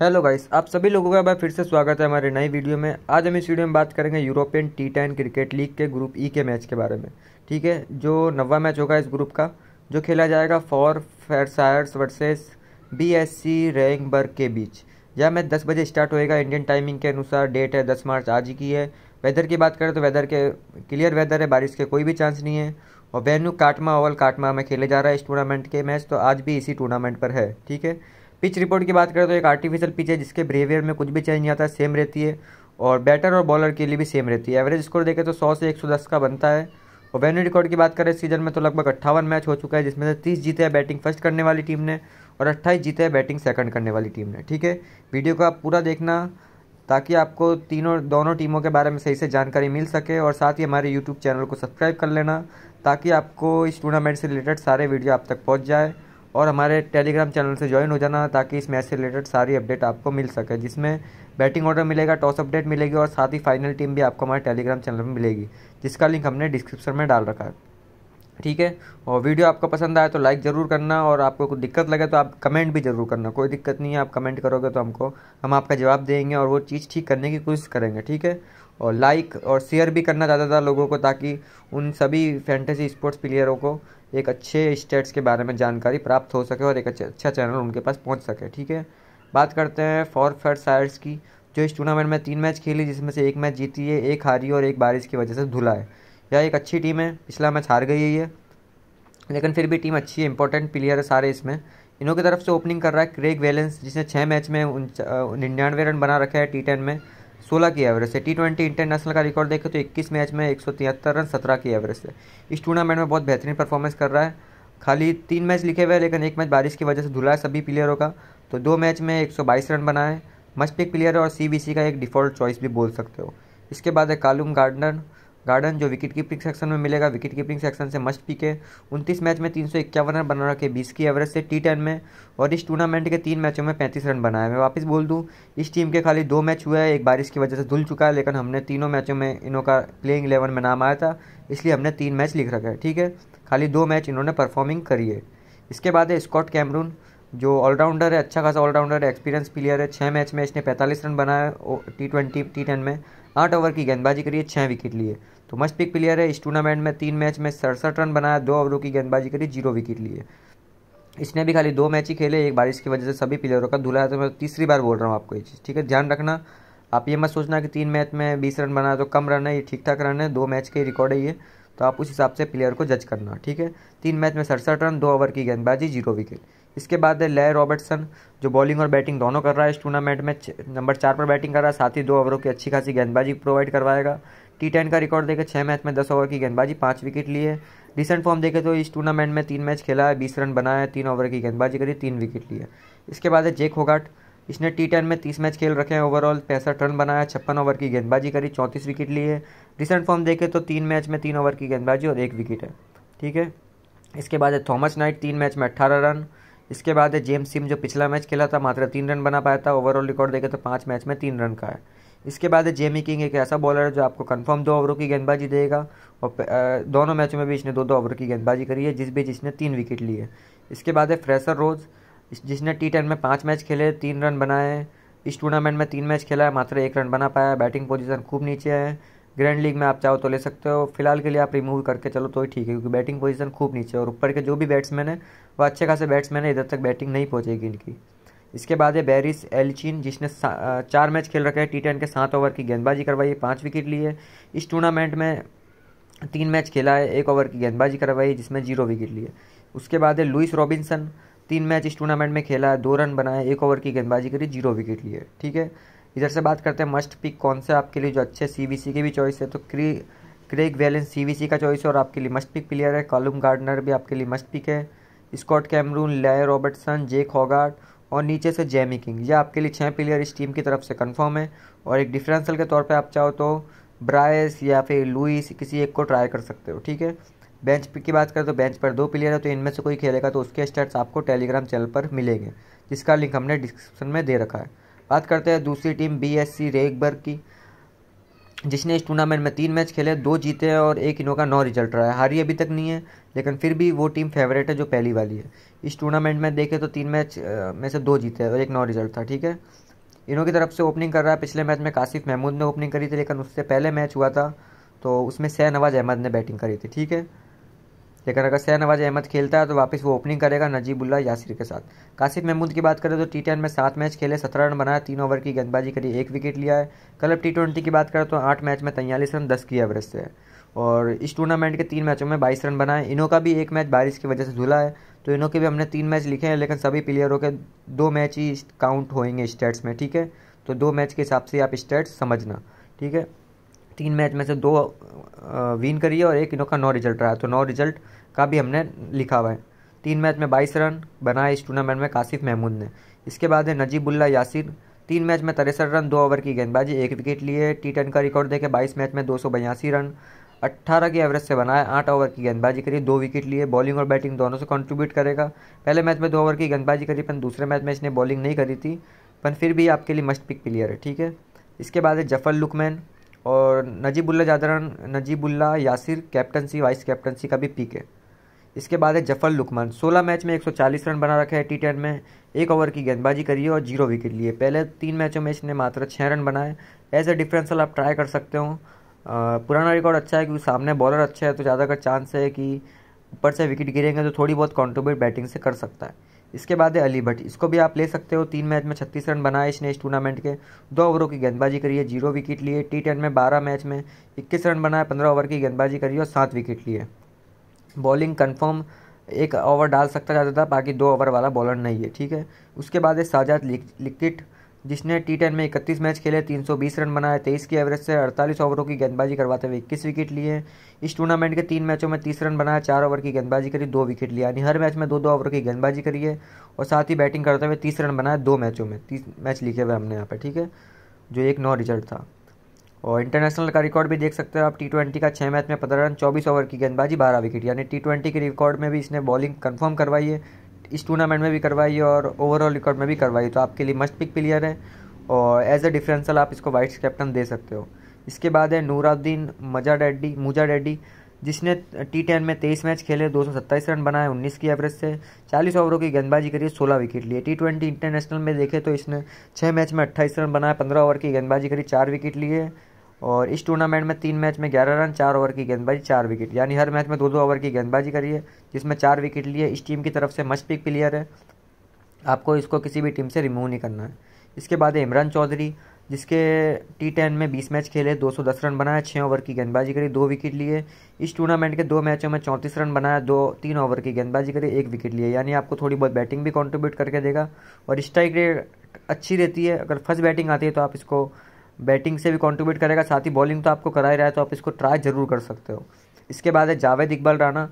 hello guys आप सभी लोगों का बार फिर से स्वागत है हमारे नई वीडियो में आज हम इस वीडियो में बात करेंगे European T ten cricket league के ग्रुप ई e के मैच के बारे में ठीक है जो नवा मैच होगा इस ग्रुप का जो खेला जाएगा फॉर फेरसायर्स वर्सेस बी एस सी के बीच यह मैच दस बजे स्टार्ट होएगा इंडियन टाइमिंग के अनुसार डेट है दस मार्च आज ही की है वेदर की बात करें तो वेदर के क्लियर वेदर है बारिश के कोई भी चांस नहीं है और वेन्यू काटमा ओवल काटमा में खेले जा रहा है इस टूर्नामेंट के मैच तो आज भी इसी टूर्नामेंट पर है ठीक है पिच रिपोर्ट की बात करें तो एक आर्टिफिशियल पिच है जिसके बिहेवियर में कुछ भी चेंज नहीं आता सेम रहती है और बैटर और बॉलर के लिए भी सेम रहती है एवरेज स्कोर देखें तो सौ से एक सौ दस का बनता है और वेन्यू रिकॉर्ड की बात करें इस सीजन में तो लगभग अट्ठावन मैच हो चुका है जिसमें से तीस जीते हैं बैटिंग फर्स्ट करने वाली टीम ने और अट्ठाईस जीते हैं बैटिंग सेकंड करने वाली टीम ने ठीक है वीडियो को आप पूरा देखना ताकि आपको तीनों दोनों टीमों के बारे में सही से जानकारी मिल सके और साथ ही हमारे यूट्यूब चैनल को सब्सक्राइब कर लेना ताकि आपको इस टूर्नामेंट से रिलेटेड सारे वीडियो आप तक पहुँच जाए और हमारे टेलीग्राम चैनल से ज्वाइन हो जाना ताकि इस मैच से रिलेटेड सारी अपडेट आपको मिल सके जिसमें बैटिंग ऑर्डर मिलेगा टॉस अपडेट मिलेगी और साथ ही फाइनल टीम भी आपको हमारे टेलीग्राम चैनल में मिलेगी जिसका लिंक हमने डिस्क्रिप्शन में डाल रखा है ठीक है और वीडियो आपको पसंद आए तो लाइक ज़रूर करना और आपको कोई दिक्कत लगे तो आप कमेंट भी ज़रूर करना कोई दिक्कत नहीं है आप कमेंट करोगे तो हमको हम आपका जवाब देंगे और वो चीज़ ठीक करने की कोशिश करेंगे ठीक है और लाइक और शेयर भी करना ज़्यादा ज़्यादा लोगों को ताकि उन सभी फैंटेसी स्पोर्ट्स प्लेयरों को एक अच्छे स्टेट्स के बारे में जानकारी प्राप्त हो सके और एक अच्छा अच्छा चैनल उनके पास पहुँच सके ठीक है बात करते हैं फॉर फेड साइड्स की जो इस टूर्नामेंट में तीन मैच खेली जिसमें से एक मैच जीती है एक हारी और एक बारिश की वजह से धुला है यह एक अच्छी टीम है पिछला मैच हार गई है ये लेकिन फिर भी टीम अच्छी है इंपॉर्टेंट प्लेयर है सारे इसमें इन्हों की तरफ से ओपनिंग कर रहा है क्रेग वेलेंस जिसने छः मैच में निन्यानवे रन बना रखा है टी टेन में सोलह की एवरेज है टी ट्वेंटी इंटरनेशनल का रिकॉर्ड देखें तो इक्कीस मैच में एक सौ तिहत्तर रन सत्रह की एवरेज है इस टूर्नामेंट में बहुत बेहतरीन परफॉर्मेंस कर रहा है खाली तीन मैच लिखे हुए हैं लेकिन एक मैच बारिश की वजह से धुला है सभी प्लेयरों का तो दो मैच में एक सौ बाईस रन बनाए मस्ट पिक प्लेयर है और सी बी सी का एक डिफ़ॉल्ट चॉइस भी बोल सकते हो इसके बाद है कालूम गार्डनर गार्डन जो विकेट कीपिंग सेक्शन में मिलेगा विकेट कीपिंग सेक्शन से मस्ट पिक है उनतीस मैच में तीन सौ इक्यावन रन बना रखे बीस की एवरेज से टी टेन में और इस टूर्नामेंट के तीन मैचों में पैंतीस रन बनाए मैं वापस बोल दूँ इस टीम के खाली दो मैच हुए हैं एक बारिश की वजह से धुल चुका है लेकिन हमने तीनों मैचों में इनों का प्लेइंग इलेवन में नाम आया था इसलिए हमने तीन मैच लिख रखा है ठीक है खाली दो मैच इन्होंने परफॉर्मिंग करी है इसके बाद है स्कॉट कैमरून जो ऑलराउंडर है अच्छा खासा ऑलराउंडर है एक्सपीरियंस प्लेयर है छः मैच में इसने पैंतालीस रन बनाया टी ट्वेंटी टी टेन में आठ ओवर की गेंदबाजी करी छः विकेट लिए तो मस्ट पिक प्लेयर है इस टूर्नामेंट में तीन मैच में सड़सठ रन बनाया दो ओवरों की गेंदबाजी करी जीरो विकेट लिए इसने भी खाली दो मैच ही खेले एक बारिश की वजह से सभी प्लेयरों का धुला है तो मैं तीसरी बार बोल रहा हूँ आपको ये चीज़ ठीक है ध्यान रखना आप ये मत सोचना कि तीन मैच में बीस रन बनाया तो कम रन है ये ठीक ठाक रन है दो मैच के रिकॉर्ड है ये तो आप उस हिसाब से प्लेयर को जज करना ठीक है तीन मैच में सड़सठ रन दो ओवर की गेंदबाजी जीरो विकेट इसके बाद है लय रॉबर्टसन जो बॉलिंग और बैटिंग दोनों कर रहा है इस टूर्नामेंट में नंबर चार पर बैटिंग कर रहा है साथ ही दो ओवरों की अच्छी खासी गेंदबाजी प्रोवाइड करवाएगा टी टेन का रिकॉर्ड देखे छः मैच में दस ओवर की गेंदबाजी पाँच विकेट लिए रिसेंट फॉर्म देखे तो इस टूर्नामेंट में तीन मैच खेला है बीस रन बनाया है तीन ओवर की गेंदबाजी करी तीन विकेट लिए इसके बाद है जेक होगाट इसने टी टेन में तीस मैच खेल रखे हैं ओवरऑल पैंसठ रन बनाया छप्पन ओवर की गेंदबाजी करी चौंतीस विकेट लिए है रिसेंट फॉर्म देखें तो तीन मैच में तीन ओवर की गेंदबाजी और एक विकेट है ठीक है इसके बाद है थॉमस नाइट तीन मैच में अट्ठारह रन इसके बाद है जेम्स सिम जो पिछला मैच खेला था मात्र तीन रन बना पाया था ओवरऑल रिकॉर्ड देखें तो पाँच मैच में तीन रन का है इसके बाद है जेमी किंग एक ऐसा बॉलर है जो आपको कंफर्म दो ओवरों की गेंदबाजी देगा और दोनों मैचों में भी इसने दो दो ओवर की गेंदबाजी करी है जिस बीच इसने तीन विकेट लिए इसके बाद है फ्रेशर रोज़ जिसने टी टेन में पाँच मैच खेले तीन रन बनाए इस टूर्नामेंट में तीन मैच खेला है मात्र एक रन बना पाया बैटिंग पोजीशन खूब नीचे है ग्रैंड लीग में आप चाहो तो ले सकते हो फिलहाल के लिए आप रिमूव करके चलो तो ही ठीक है क्योंकि बैटिंग पोजीशन खूब नीचे है और ऊपर के जो भी बैट्समैन है वो अच्छे खासे बैट्समैन है इधर तक बैटिंग नहीं पहुँचेगी इनकी इसके बाद है बैरिस एलचिन जिसने चार मैच खेल रखे हैं टी टेन के सात ओवर की गेंदबाजी करवाई है पाँच विकेट लिए इस टूर्नामेंट में तीन मैच खेला है एक ओवर की गेंदबाजी करवाई जिसमें जीरो विकेट लिए उसके बाद है लुइस रॉबिन्सन तीन मैच इस टूर्नामेंट में खेला है दो रन बनाए एक ओवर की गेंदबाजी करी जीरो विकेट लिए ठीक है इधर से बात करते हैं मस्ट पिक कौन से आपके लिए जो अच्छे सी की भी चॉइस है तो क्री क्रेग वेलेंस सी का चॉइस है और आपके लिए मस्ट पिक प्लेयर है कॉलम गार्डनर भी आपके लिए मस्ट पिक है स्कॉट कैमरून लय रॉबर्टसन जेक हॉगार्ड और नीचे से जेमी किंग ये आपके लिए छः प्लेयर इस टीम की तरफ से कंफर्म है और एक डिफरेंसल के तौर पर आप चाहो तो ब्रायस या फिर लुइस किसी एक को ट्राई कर सकते हो ठीक है बेंच की बात करें तो बेंच पर दो प्लेयर है तो इनमें से कोई खेलेगा तो उसके स्टेट्स आपको टेलीग्राम चैनल पर मिलेंगे जिसका लिंक हमने डिस्क्रिप्शन में दे रखा है बात करते हैं दूसरी team B S C Rehberge की जिसने इस टूर्नामेंट में तीन मैच खेले दो जीते हैं और एक इनों का नौ रिजल्ट रहा है हारी अभी तक नहीं है लेकिन फिर भी वो टीम फेवरेट है जो पहली वाली है इस टूर्नामेंट में देखें तो तीन मैच में से दो जीते हैं और एक नौ रिजल्ट था ठीक है इनों की तरफ से ओपनिंग कर रहा है पिछले मैच में कासिफ महमूद ने ओपनिंग करी थी लेकिन उससे पहले मैच हुआ था तो उसमें सह नवाज अहमद ने बैटिंग करी थी ठीक है लेकिन अगर सह नवाज अहमद खेलता है तो वापस वो ओपनिंग करेगा नजीबुल्ला यासिर के साथ कासिफ महमूद की बात करें तो टी टेन में सात मैच खेले सत्रह रन बनाया तीन ओवर की गेंदबाजी करी एक विकेट लिया है क्लब टी ट्वेंटी की बात करें तो आठ मैच में तैयलीस रन दस की एवरेज से है और इस टूर्नामेंट के तीन मैचों में बाईस रन बनाए इनों का भी एक मैच बारिश की वजह से धुला है तो इनों के भी हमने तीन मैच लिखे हैं लेकिन सभी प्लेयरों के दो मैच ही काउंट होएंगे स्टेट्स में ठीक है तो दो मैच के हिसाब से आप स्टेट्स समझना ठीक है तीन मैच में से दो विन करी है और एक इनों का नौ रिजल्ट रहा है तो नौ रिजल्ट का भी हमने लिखा हुआ है तीन मैच में बाईस रन बनाए इस टूर्नामेंट में कासिफ महमूद ने इसके बाद है नजीबुल्ला यासिर तीन मैच में तिरसठ रन दो ओवर की गेंदबाजी एक विकेट लिए टी टेन का रिकॉर्ड देखे बाईस मैच में दो सौ बयासी रन अट्ठारह के एवरेज से बनाए आठ ओवर की गेंदबाजी करी दो विकेट लिए बॉलिंग और बैटिंग दोनों से कंट्रीब्यूट करेगा पहले मैच में दो ओवर की गेंदबाजी करी पर दूसरे मैच में इसने बॉलिंग नहीं करी थी पर फिर भी आपके लिए मस्ट पिक प्लेयर है ठीक है इसके बाद है जफर लुकमैन और Najibullah Zadran Najibullah Yasir captaincy vice captaincy का भी पीक है इसके बाद है जफर लुकमान 16 मैच में 140 रन बना रखे हैं टी टेन में एक ओवर की गेंदबाजी करी और जीरो विकेट लिए पहले तीन मैचों में इसने मात्र छः रन बनाए ऐसे ए डिफरेंसल आप ट्राई कर सकते हो पुराना रिकॉर्ड अच्छा है क्योंकि सामने बॉलर अच्छा है तो ज़्यादा चांस है कि ऊपर से विकेट गिरेंगे तो थोड़ी बहुत कॉन्ट्रीब्यूट बैटिंग से कर सकता है इसके बाद है अली भट्ट इसको भी आप ले सकते हो तीन मैच में छत्तीस रन बनाए इसने इस टूर्नामेंट के दो ओवरों की गेंदबाजी करी है जीरो विकेट लिए टी टेन में बारह मैच में इक्कीस रन बनाए पंद्रह ओवर की गेंदबाजी करी और सात विकेट लिए बॉलिंग कन्फर्म एक ओवर डाल सकता ज़्यादा था बाकी दो ओवर वाला बॉलर नहीं है ठीक है उसके बाद है साजाद लिकिट जिसने टी टेन में इकतीस मैच खेले 320 रन बनाए तेईस की एवरेज से 48 ओवरों की गेंदबाजी करवाते हुए इक्कीस विकेट लिए इस टूर्नामेंट के तीन मैचों में तीस रन बनाया चार ओवर की गेंदबाजी करी दो विकेट लिया यानी हर मैच में दो दो ओवर की गेंदबाजी करी है और साथ ही बैटिंग करते हुए तीस रन बनाए दो मैचों में तीस मैच लिखे हुए हमने यहाँ पर ठीक है जो एक नौ रिजल्ट था और इंटरनेशनल का रिकॉर्ड भी देख सकते हो आप टी ट्वेंटी का छः मैच में पंद्रह रन चौबीस ओवर की गेंदबाजी बारह विकेट यानी टी ट्वेंटी के रिकॉर्ड में भी इसने बॉलिंग कन्फर्म करवाई है इस टूर्नामेंट में भी करवाई और ओवरऑल रिकॉर्ड में भी करवाई तो आपके लिए मस्ट पिक प्लेयर है और एज अ डिफरेंसल आप इसको वाइस कैप्टन दे सकते हो इसके बाद है नूराद्दीन मजा डैडी मुजा डैडी जिसने टी टेन में तेईस मैच खेले दो रन बनाए उन्नीस की एवरेज से चालीस ओवरों की गेंदबाजी करी सोलह विकेट लिए टी ट्वेंटी इंटरनेशनल में देखे तो इसने छः मैच में अट्ठाईस रन बनाए पंद्रह ओवर की गेंदबाजी करी चार विकेट लिए और इस टूर्नामेंट में तीन मैच में ग्यारह रन चार ओवर की गेंदबाजी चार विकेट यानी हर मैच में दो दो ओवर की गेंदबाजी करी है जिसमें चार विकेट लिए इस टीम की तरफ से मस्ट पिक प्लेयर है आपको इसको किसी भी टीम से रिमूव नहीं करना है इसके बाद इमरान चौधरी जिसके टी टेन में बीस मैच खेले 210 रन बनाया छः ओवर की गेंदबाजी करी दो विकेट लिए इस टूर्नामेंट के दो मैचों में चौंतीस रन बनाया दो तीन ओवर की गेंदबाजी करी एक विकेट लिए यानी आपको थोड़ी बहुत बैटिंग भी कंट्रीब्यूट करके देगा और स्ट्राइक रेट अच्छी रहती है अगर फर्स्ट बैटिंग आती है तो आप इसको बैटिंग से भी कॉन्ट्रीब्यूट करेगा साथ ही बॉलिंग तो आपको करा ही रहा है तो आप इसको ट्राई ज़रूर कर सकते हो इसके बाद है जावेद इकबाल राना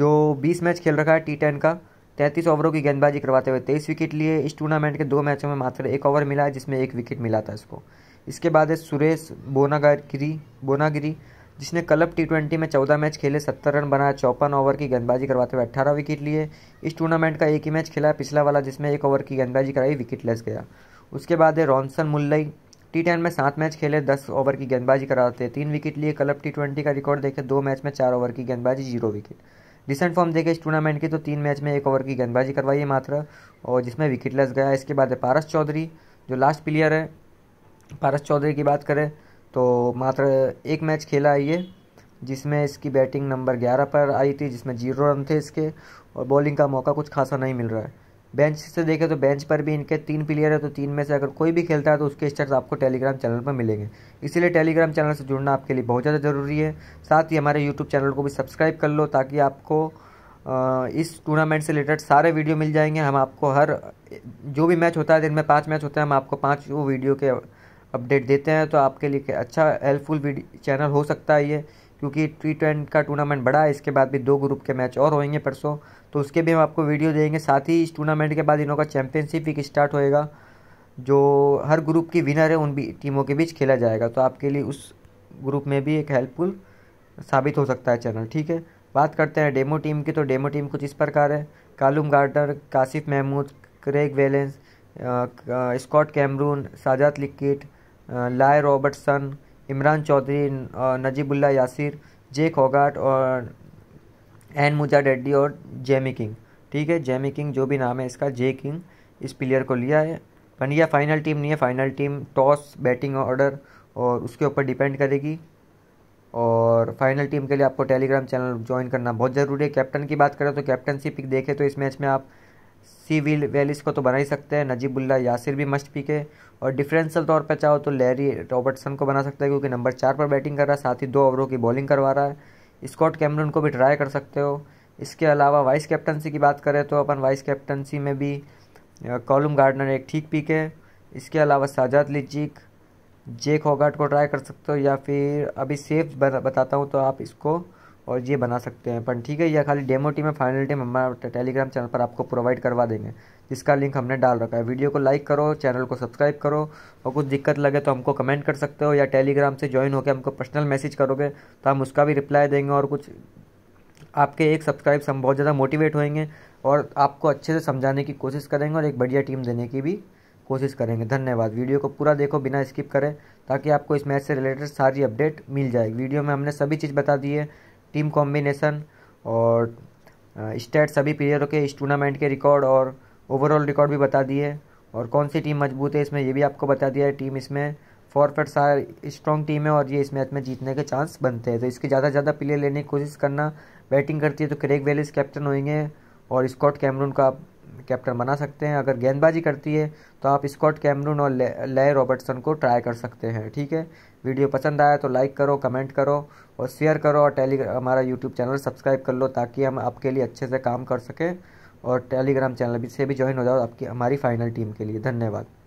जो बीस मैच खेल रखा है टी टेन का तैंतीस ओवरों की गेंदबाजी करवाते हुए तेईस विकेट लिए इस टूर्नामेंट के दो मैचों में मात्र एक ओवर मिला है जिसमें एक विकेट मिला था इसको इसके बाद है सुरेश बोनागिरी बोनागिरी जिसने क्लब टी ट्वेंटी में चौदह मैच खेले सत्तर रन बनाया चौपन ओवर की गेंदबाजी करवाते हुए अट्ठारह विकेट लिए इस टूर्नामेंट का एक ही मैच खेला पिछला वाला जिसमें एक ओवर की गेंदबाजी कराई विकेट लेस गया उसके बाद है रॉन्सन मुल्लई टी टेन में सात मैच खेले दस ओवर की गेंदबाजी कराते तीन विकेट लिए क्लब टी ट्वेंटी का रिकॉर्ड देखे दो मैच में चार ओवर की गेंदबाजी जीरो विकेट रिसेंट फॉर्म देखे इस टूर्नामेंट की तो तीन मैच में एक ओवर की गेंदबाजी करवाई है मात्र और जिसमें विकेट लस गया इसके बाद है पारस चौधरी जो लास्ट प्लेयर है पारस चौधरी की बात करें तो मात्र एक मैच खेला है ये जिसमें इसकी बैटिंग नंबर ग्यारह पर आई थी जिसमें जीरो रन थे इसके और बॉलिंग का मौका कुछ खासा नहीं मिल रहा है बेंच से देखें तो बेंच पर भी इनके तीन प्लेयर है तो तीन में से अगर कोई भी खेलता है तो उसके स्टेट्स आपको टेलीग्राम चैनल पर मिलेंगे इसीलिए टेलीग्राम चैनल से जुड़ना आपके लिए बहुत ज़्यादा ज़रूरी है साथ ही हमारे यूट्यूब चैनल को भी सब्सक्राइब कर लो ताकि आपको इस टूर्नामेंट से रिलेटेड सारे वीडियो मिल जाएंगे हम आपको हर जो भी मैच होता है दिन में पाँच मैच होता है हम आपको पाँच वो वीडियो के अपडेट देते हैं तो आपके लिए अच्छा हेल्पफुल चैनल हो सकता है ये क्योंकि टी का टूर्नामेंट बड़ा है इसके बाद भी दो ग्रुप के मैच और होंगे परसों तो उसके भी हम आपको वीडियो देंगे साथ ही इस टूर्नामेंट के बाद इन का चैम्पियनशिप भी स्टार्ट होएगा जो हर ग्रुप की विनर है उन भी टीमों के बीच खेला जाएगा तो आपके लिए उस ग्रुप में भी एक हेल्पफुल साबित हो सकता है चैनल ठीक है बात करते हैं डेमो टीम की तो डेमो टीम कुछ इस प्रकार है Callum Gardner Kashif Mahmood Craig Wallace Scott Cameron Sajjad लिकिट लाय Robertson Imran Chaudhry Najibullah Yasir Jake Hoggard और एन मुजा डेडी और जेमी किंग ठीक है जेमी किंग जो भी नाम है इसका जे किंग इस प्लेयर को लिया है पंडिया फाइनल टीम नहीं है final team toss batting order और उसके ऊपर डिपेंड करेगी और फाइनल टीम के लिए आपको टेलीग्राम चैनल ज्वाइन करना बहुत ज़रूरी है कैप्टन की बात करें तो कैप्टनसी पिक देखें तो इस मैच में आप सी विल वेलिस को तो बना ही सकते हैं नजीबुल्ला यासिर भी मस्ट पिक है और डिफरेंशियल तौर पर चाहो तो लैरी रॉबर्टसन को बना सकता है क्योंकि नंबर चार पर बैटिंग कर रहा है साथ ही दो ओवरों की बॉलिंग करवा रहा है स्कॉट कैमरन को भी ट्राई कर सकते हो इसके अलावा वाइस कैप्टनसी की बात करें तो अपन वाइस कैप्टनसी में भी कॉलम गार्डनर एक ठीक पिक है इसके अलावा साजाद लिचिक जेक होगाट को ट्राई कर सकते हो या फिर अभी सेफ बताता हूँ तो आप इसको और ये बना सकते हैं पर ठीक है या खाली डेमो टीम है फाइनल टीम हमारे टेलीग्राम चैनल पर आपको प्रोवाइड करवा देंगे जिसका लिंक हमने डाल रखा है वीडियो को लाइक करो चैनल को सब्सक्राइब करो और कुछ दिक्कत लगे तो हमको कमेंट कर सकते हो या टेलीग्राम से ज्वाइन होकर हमको पर्सनल मैसेज करोगे तो हम उसका भी रिप्लाई देंगे और कुछ आपके एक सब्सक्राइब से हम बहुत ज़्यादा मोटिवेट होंगे और आपको अच्छे से समझाने की कोशिश करेंगे और एक बढ़िया टीम देने की भी कोशिश करेंगे धन्यवाद वीडियो को पूरा देखो बिना स्किप करें ताकि आपको इस मैच से रिलेटेड सारी अपडेट मिल जाए वीडियो में हमने सभी चीज़ बता दी है टीम कॉम्बिनेशन और स्टेट सभी प्लेयरों के इस टूर्नामेंट के रिकॉर्ड और ओवरऑल रिकॉर्ड भी बता दिए और कौन सी टीम मजबूत है इसमें ये भी आपको बता दिया है टीम इसमें फॉरफेट सार स्ट्रॉन्ग टीम है और ये इस मैच में जीतने के चांस बनते हैं तो इसके ज़्यादा से ज़्यादा प्लेयर लेने की कोशिश करना बैटिंग करती है तो क्रेग वेलिस कैप्टन होंगे और स्कॉट कैमरून का आप कैप्टन बना सकते हैं अगर गेंदबाजी करती है तो आप स्कॉट कैमरून और लय रॉबर्टसन को ट्राई कर सकते हैं ठीक है वीडियो पसंद आया तो लाइक करो कमेंट करो और शेयर करो और टेली हमारा यूट्यूब चैनल सब्सक्राइब कर लो ताकि हम आपके लिए अच्छे से काम कर सकें और टेलीग्राम चैनल भी से भी ज्वाइन हो जाओ आपकी हमारी फाइनल टीम के लिए धन्यवाद